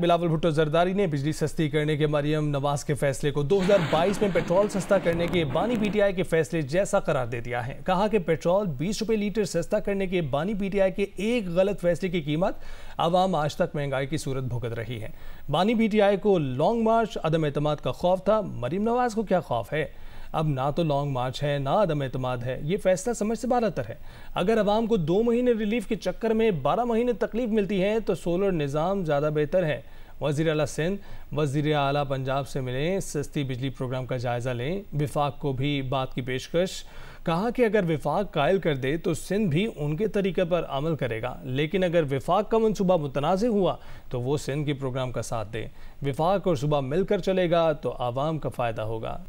बिलावल भुट्टो जरदारी ने बिजली सस्ती करने के मरियम नवाज के फैसले को 2022 में पेट्रोल सस्ता करने के बानी पीटीआई के फैसले जैसा करार दे दिया है कहा कि पेट्रोल 20 रुपए लीटर सस्ता करने के बानी पीटीआई के एक गलत फैसले की कीमत आवाम आज तक महंगाई की सूरत भुगत रही है बानी पीटीआई को लॉन्ग मार्च अदम अतमाद का खौफ था मरीम नवाज को क्या खौफ है अब ना तो लॉन्ग मार्च है ना अदम अतमाद है ये फैसला समझ से बारह तर है अगर आवाम को दो महीने रिलीफ के चक्कर में बारह महीने तकलीफ मिलती है तो सोलर निज़ाम ज़्यादा बेहतर है वजीर अला सिंध वजीर अला पंजाब से मिलें सस्ती बिजली प्रोग्राम का जायज़ा लें विफाक को भी बात की पेशकश कहा कि अगर विफाक कायल कर दे तो सिंध भी उनके तरीके पर अमल करेगा लेकिन अगर विफाक का मनसूबा मुतनाज़ हुआ तो वो सिंध के प्रोग्राम का साथ दे विफाक और सुबह मिलकर चलेगा तो आवाम का फ़ायदा होगा